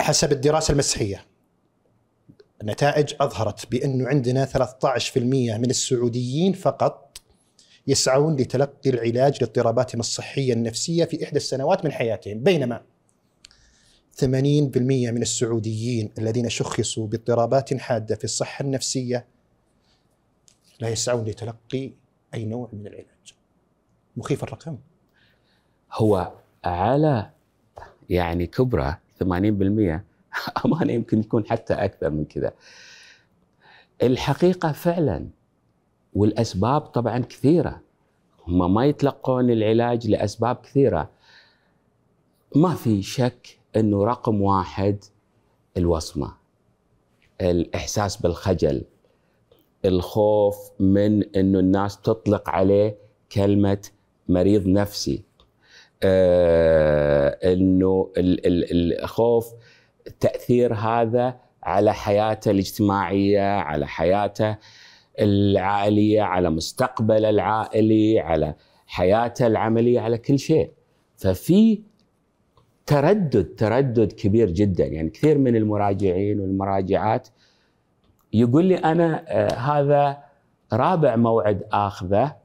حسب الدراسه المسيحيه النتائج اظهرت بانه عندنا 13% من السعوديين فقط يسعون لتلقي العلاج لاضطراباتهم الصحيه النفسيه في احدى السنوات من حياتهم بينما 80% من السعوديين الذين شخصوا باضطرابات حاده في الصحه النفسيه لا يسعون لتلقي اي نوع من العلاج. مخيف الرقم. هو على يعني كبره 80% امانه يمكن يكون حتى اكثر من كذا. الحقيقه فعلا والاسباب طبعا كثيره هم ما يتلقون العلاج لاسباب كثيره. ما في شك انه رقم واحد الوصمه الاحساس بالخجل الخوف من انه الناس تطلق عليه كلمه مريض نفسي آه، انه الخوف تاثير هذا على حياته الاجتماعيه على حياته العائليه على مستقبله العائلي على حياته العمليه على كل شيء ففي تردد تردد كبير جدا يعني كثير من المراجعين والمراجعات يقول لي انا آه، هذا رابع موعد اخذه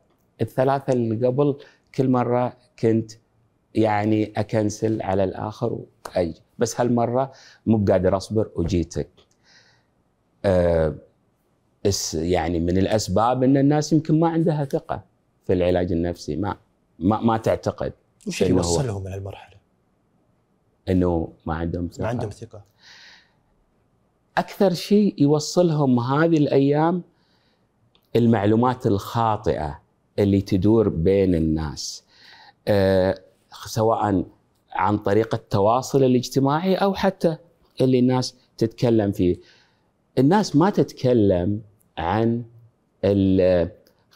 الثلاثه اللي قبل كل مره كنت يعني اكنسل على الاخر واجي بس هالمره مو قادر اصبر وجيتك أه يعني من الاسباب ان الناس يمكن ما عندها ثقه في العلاج النفسي ما ما, ما تعتقد وش اللي وصلهم لهالمرحله؟ انه ما عندهم ثقه ما عندهم ثقه اكثر شيء يوصلهم هذه الايام المعلومات الخاطئه اللي تدور بين الناس أه سواء عن طريق التواصل الاجتماعي او حتى اللي الناس تتكلم فيه. الناس ما تتكلم عن خلينا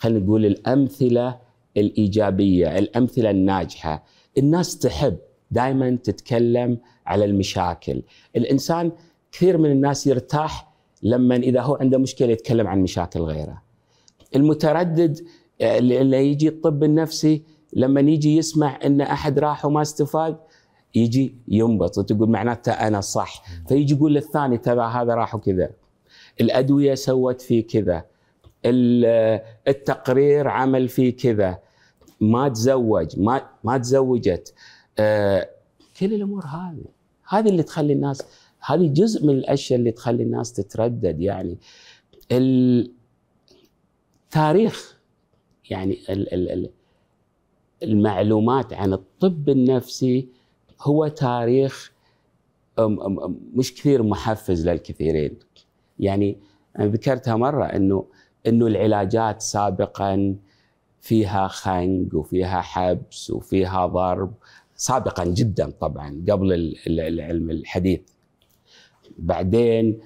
نقول الامثله الايجابيه، الامثله الناجحه، الناس تحب دائما تتكلم على المشاكل، الانسان كثير من الناس يرتاح لما اذا هو عنده مشكله يتكلم عن مشاكل غيره. المتردد اللي يجي الطب النفسي لما يجي يسمع ان احد راح وما استفاد يجي ينبط تقول معناته انا صح فيجي يقول للثاني ترى هذا راح وكذا الادويه سوت في كذا التقرير عمل في كذا ما تزوج ما ما تزوجت آه، كل الامور هذه هذه اللي تخلي الناس هذه جزء من الاشياء اللي تخلي الناس تتردد يعني التاريخ يعني ال ال ال المعلومات عن الطب النفسي هو تاريخ مش كثير محفز للكثيرين يعني انا ذكرتها مره انه انه العلاجات سابقا فيها خنق وفيها حبس وفيها ضرب سابقا جدا طبعا قبل العلم الحديث بعدين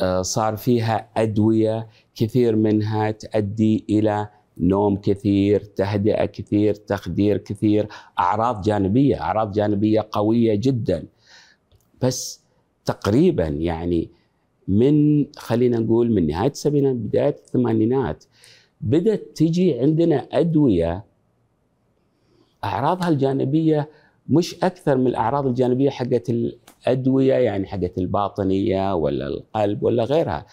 آه، صار فيها ادويه كثير منها تؤدي الى نوم كثير تهدئه كثير تخدير كثير اعراض جانبيه اعراض جانبيه قويه جدا بس تقريبا يعني من خلينا نقول من نهايه السبعينات بدايه الثمانينات بدات تجي عندنا ادويه اعراضها الجانبيه مش اكثر من الاعراض الجانبيه حقت الادويه يعني حقت الباطنيه ولا القلب ولا غيرها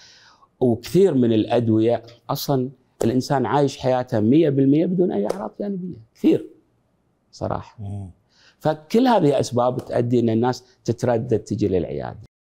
وكثير من الادويه اصلا الانسان عايش حياته 100% بدون اي اعراض جانبيه كثير صراحه. فكل هذه اسباب تؤدي ان الناس تتردد تجي للعياده.